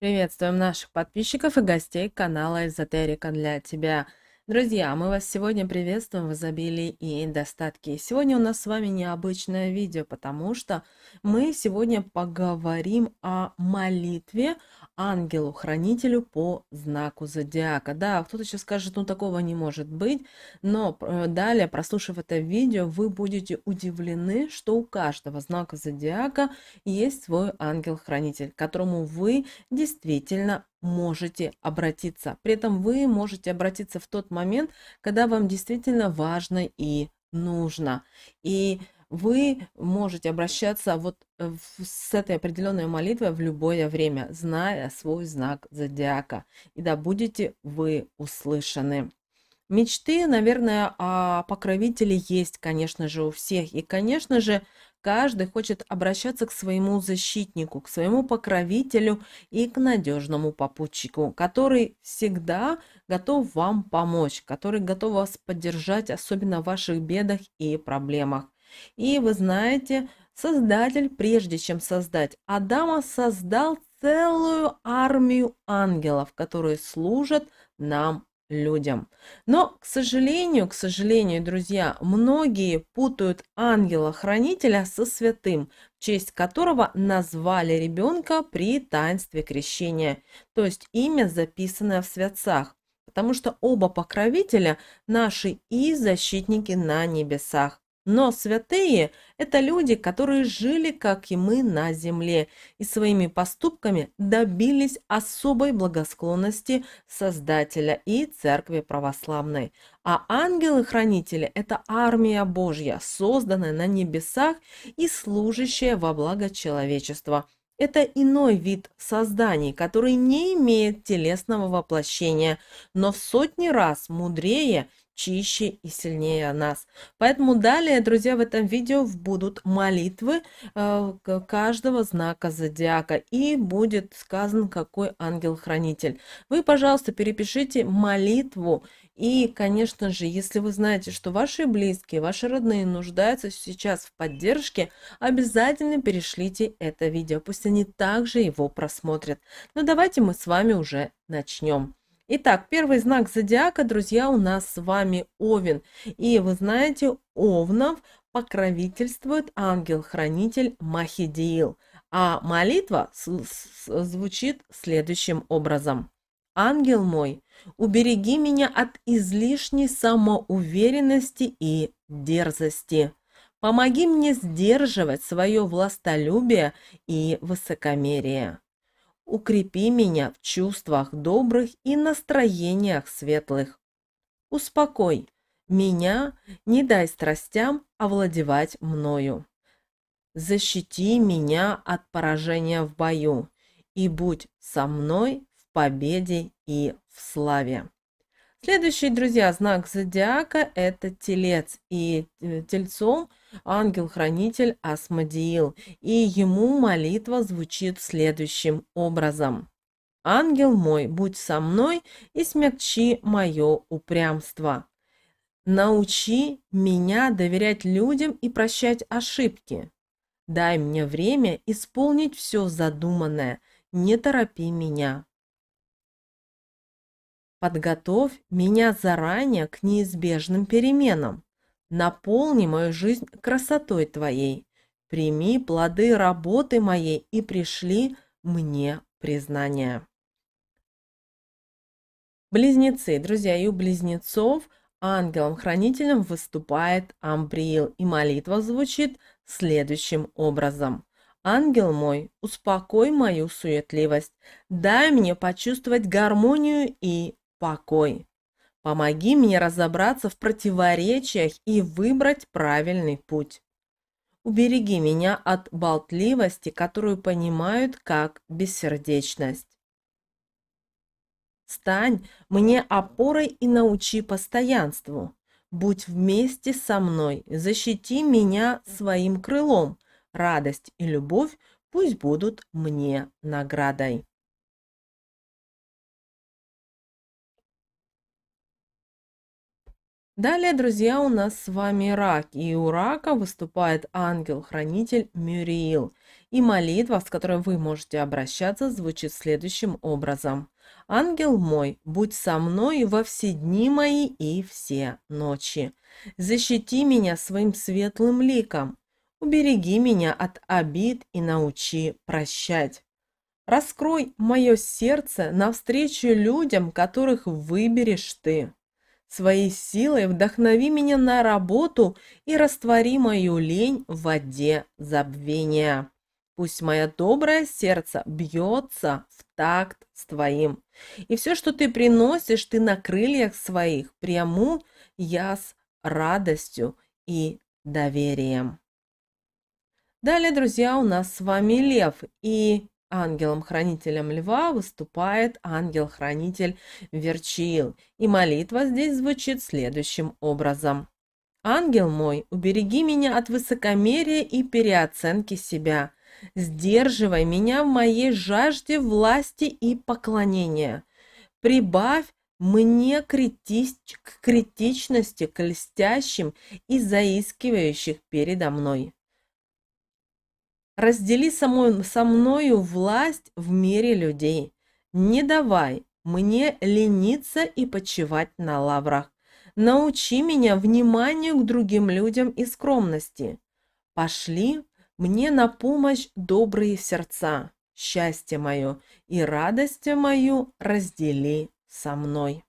Приветствуем наших подписчиков и гостей канала Эзотерика для тебя. Друзья, мы вас сегодня приветствуем в изобилии и достатке. сегодня у нас с вами необычное видео, потому что мы сегодня поговорим о молитве ангелу-хранителю по знаку зодиака. Да, кто-то сейчас скажет, ну такого не может быть, но э, далее, прослушав это видео, вы будете удивлены, что у каждого знака зодиака есть свой ангел-хранитель, которому вы действительно можете обратиться. При этом вы можете обратиться в тот момент, когда вам действительно важно и нужно. И вы можете обращаться вот э, с этой определенной молитвой в любое время, зная свой знак зодиака. И да, будете вы услышаны. Мечты, наверное, о покровителе есть, конечно же, у всех. И, конечно же, Каждый хочет обращаться к своему защитнику, к своему покровителю и к надежному попутчику, который всегда готов вам помочь, который готов вас поддержать, особенно в ваших бедах и проблемах. И вы знаете, Создатель, прежде чем создать Адама, создал целую армию ангелов, которые служат нам людям. Но, к сожалению, к сожалению, друзья, многие путают ангела-хранителя со святым, в честь которого назвали ребенка при таинстве крещения, то есть имя, записанное в святцах, потому что оба покровителя – наши и защитники на небесах. Но святые – это люди, которые жили, как и мы, на земле, и своими поступками добились особой благосклонности Создателя и Церкви Православной. А ангелы-хранители – это армия Божья, созданная на небесах и служащая во благо человечества – это иной вид созданий, который не имеет телесного воплощения, но в сотни раз мудрее чище и сильнее нас. Поэтому далее, друзья, в этом видео будут молитвы э, каждого знака зодиака и будет сказан, какой ангел-хранитель. Вы, пожалуйста, перепишите молитву и, конечно же, если вы знаете, что ваши близкие, ваши родные нуждаются сейчас в поддержке, обязательно перешлите это видео, пусть они также его просмотрят. Но ну, давайте мы с вами уже начнем. Итак, первый знак зодиака, друзья, у нас с вами Овен. И вы знаете, Овнов покровительствует ангел-хранитель Махидиил. А молитва звучит следующим образом. «Ангел мой, убереги меня от излишней самоуверенности и дерзости. Помоги мне сдерживать свое властолюбие и высокомерие». Укрепи меня в чувствах добрых и настроениях светлых. Успокой меня, не дай страстям овладевать мною. Защити меня от поражения в бою и будь со мной в победе и в славе. Следующий, друзья, знак зодиака – это телец. И э, тельцом ангел-хранитель Асмодиил. И ему молитва звучит следующим образом. «Ангел мой, будь со мной и смягчи мое упрямство. Научи меня доверять людям и прощать ошибки. Дай мне время исполнить все задуманное. Не торопи меня, Подготовь меня заранее к неизбежным переменам. Наполни мою жизнь красотой Твоей. Прими плоды работы моей и пришли мне признание. Близнецы, друзья, и у близнецов ангелом-хранителем выступает Амбриил, и молитва звучит следующим образом. «Ангел мой, успокой мою суетливость, дай мне почувствовать гармонию и покой. Помоги мне разобраться в противоречиях и выбрать правильный путь. Убереги меня от болтливости, которую понимают как бессердечность. Стань мне опорой и научи постоянству. Будь вместе со мной, защити меня своим крылом. Радость и любовь пусть будут мне наградой. Далее, друзья, у нас с вами рак, и у рака выступает ангел-хранитель Мюриил. И молитва, с которой вы можете обращаться, звучит следующим образом. «Ангел мой, будь со мной во все дни мои и все ночи. Защити меня своим светлым ликом, убереги меня от обид и научи прощать». Раскрой мое сердце навстречу людям, которых выберешь ты. Своей силой вдохнови меня на работу и раствори мою лень в воде забвения. Пусть мое доброе сердце бьется в такт с твоим. И все, что ты приносишь, ты на крыльях своих приму я с радостью и доверием. Далее, друзья, у нас с вами Лев. И Ангелом-хранителем льва выступает ангел-хранитель Верчил, и молитва здесь звучит следующим образом. «Ангел мой, убереги меня от высокомерия и переоценки себя. Сдерживай меня в моей жажде власти и поклонения. Прибавь мне критич... к критичности к льстящим и заискивающих передо мной». Раздели самой, со мною власть в мире людей. Не давай мне лениться и почивать на лаврах. Научи меня вниманию к другим людям и скромности. Пошли мне на помощь добрые сердца, счастье мое и радость мою раздели со мной.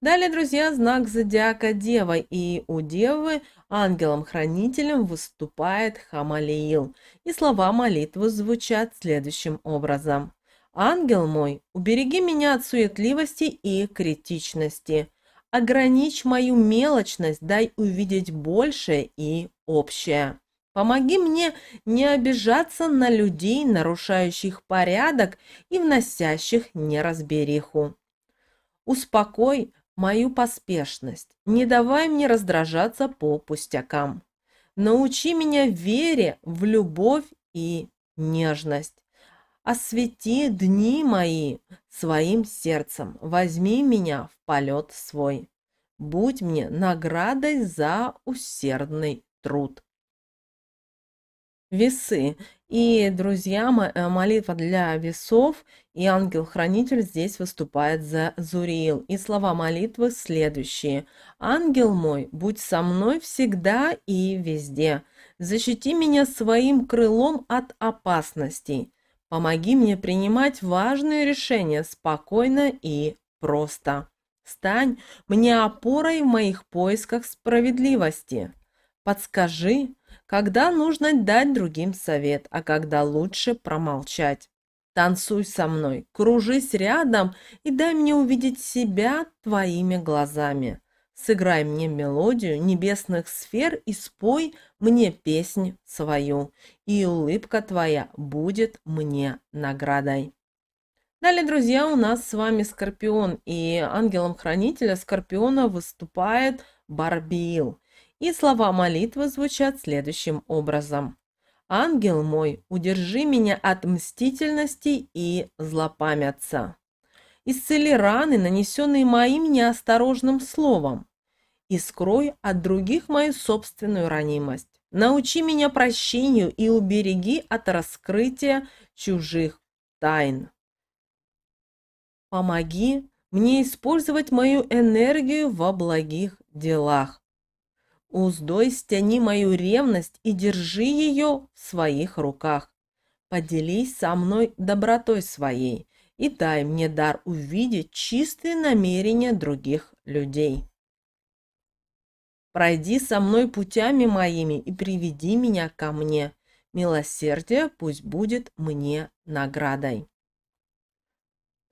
Далее, друзья, знак зодиака Дева, и у Девы ангелом-хранителем выступает Хамалиил. И слова молитвы звучат следующим образом. «Ангел мой, убереги меня от суетливости и критичности. Ограничь мою мелочность, дай увидеть большее и общее». Помоги мне не обижаться на людей, нарушающих порядок и вносящих неразбериху. Успокой, мою поспешность, не давай мне раздражаться по пустякам. Научи меня вере в любовь и нежность. Освети дни мои своим сердцем, возьми меня в полет свой. Будь мне наградой за усердный труд весы. И, друзья, э, молитва для весов, и ангел-хранитель здесь выступает за Зуриил. И слова молитвы следующие. «Ангел мой, будь со мной всегда и везде. Защити меня своим крылом от опасностей. Помоги мне принимать важные решения спокойно и просто. Стань мне опорой в моих поисках справедливости. Подскажи, когда нужно дать другим совет, а когда лучше промолчать. Танцуй со мной, кружись рядом и дай мне увидеть себя твоими глазами. Сыграй мне мелодию небесных сфер и спой мне песнь свою, и улыбка твоя будет мне наградой. Далее, друзья, у нас с вами Скорпион, и ангелом-хранителя Скорпиона выступает Барбиил. И слова молитвы звучат следующим образом. «Ангел мой, удержи меня от мстительности и злопамятца. Исцели раны, нанесенные моим неосторожным словом, и скрой от других мою собственную ранимость. Научи меня прощению и убереги от раскрытия чужих тайн. Помоги мне использовать мою энергию во благих делах, Уздой стяни мою ревность и держи ее в своих руках. Поделись со мной добротой своей и дай мне дар увидеть чистые намерения других людей. Пройди со мной путями моими и приведи меня ко мне. Милосердие пусть будет мне наградой.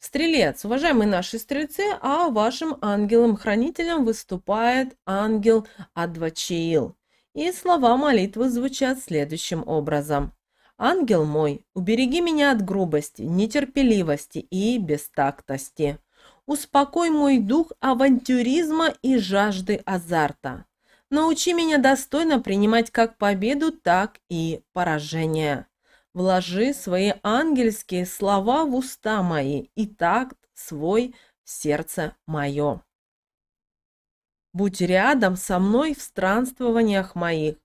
Стрелец. Уважаемые наши стрельцы, а вашим ангелом-хранителем выступает ангел Адвачиил. И слова молитвы звучат следующим образом. «Ангел мой, убереги меня от грубости, нетерпеливости и бестактости. Успокой мой дух авантюризма и жажды азарта. Научи меня достойно принимать как победу, так и поражение. Вложи свои ангельские слова в уста мои и такт свой в сердце мое. Будь рядом со мной в странствованиях моих.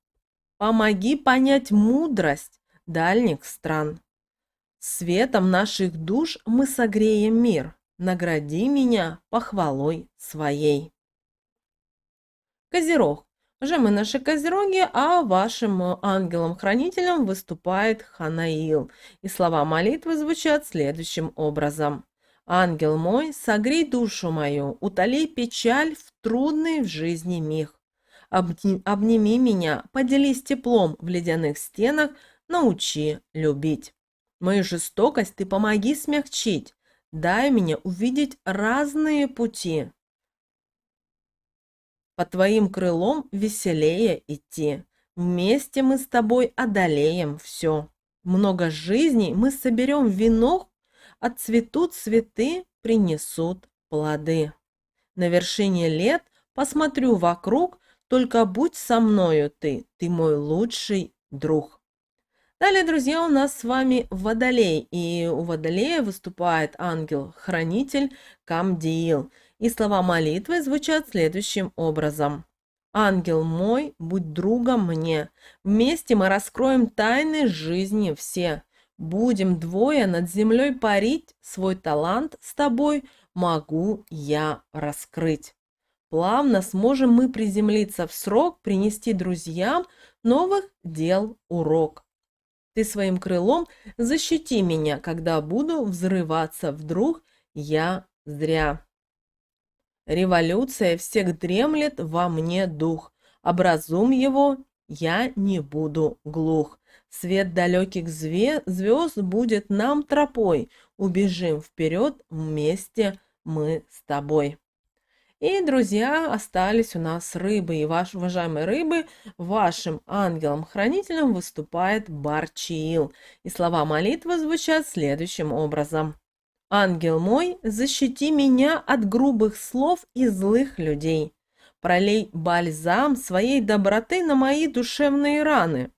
Помоги понять мудрость дальних стран. Светом наших душ мы согреем мир. Награди меня похвалой своей. Козерог. Уже мы наши козероги, а вашим э, ангелом-хранителем выступает Ханаил. И слова молитвы звучат следующим образом. «Ангел мой, согрей душу мою, утоли печаль в трудный в жизни миг. обними меня, поделись теплом в ледяных стенах, научи любить. Мою жестокость ты помоги смягчить, дай мне увидеть разные пути, по твоим крылом веселее идти. Вместе мы с тобой одолеем все. Много жизней мы соберем венок, Отцветут а цветы, принесут плоды. На вершине лет посмотрю вокруг, Только будь со мною ты, ты мой лучший друг. Далее, друзья, у нас с вами Водолей, и у Водолея выступает ангел-хранитель Камдиил. И слова молитвы звучат следующим образом. «Ангел мой, будь другом мне. Вместе мы раскроем тайны жизни все. Будем двое над землей парить, свой талант с тобой могу я раскрыть». Плавно сможем мы приземлиться в срок, принести друзьям новых дел урок. Ты своим крылом защити меня, когда буду взрываться вдруг я зря. Революция всех дремлет во мне дух, образум его я не буду глух. Свет далеких зве звезд будет нам тропой, убежим вперед вместе мы с тобой. И, друзья, остались у нас рыбы, и ваш, уважаемые рыбы, вашим ангелом-хранителем выступает Барчиил. И слова молитвы звучат следующим образом – Ангел мой, защити меня от грубых слов и злых людей. Пролей бальзам своей доброты на мои душевные раны.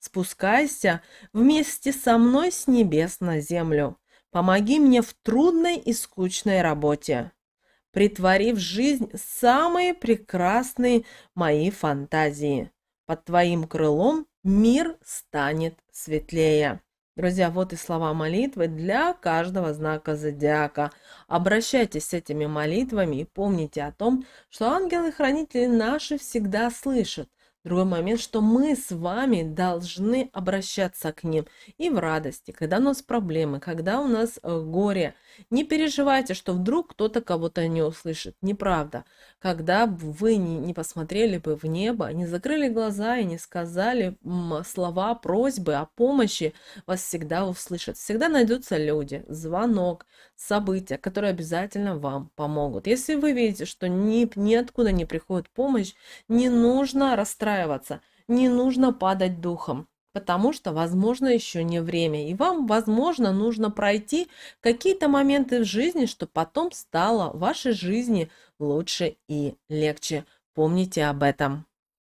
Спускайся вместе со мной с небес на землю. Помоги мне в трудной и скучной работе, Притвори в жизнь самые прекрасные мои фантазии. Под твоим крылом мир станет светлее. Друзья, вот и слова молитвы для каждого знака зодиака. Обращайтесь с этими молитвами и помните о том, что ангелы-хранители наши всегда слышат Другой момент, что мы с вами должны обращаться к ним и в радости, когда у нас проблемы, когда у нас э, горе. Не переживайте, что вдруг кто-то кого-то не услышит. Неправда. Когда вы не посмотрели бы в небо, не закрыли глаза и не сказали слова, просьбы о помощи, вас всегда услышат. Всегда найдутся люди, звонок, события, которые обязательно вам помогут. Если вы видите, что ни, ниоткуда не приходит помощь, не нужно расстраиваться расстраиваться, не нужно падать духом, потому что, возможно, еще не время, и вам, возможно, нужно пройти какие-то моменты в жизни, что потом стало вашей жизни лучше и легче. Помните об этом.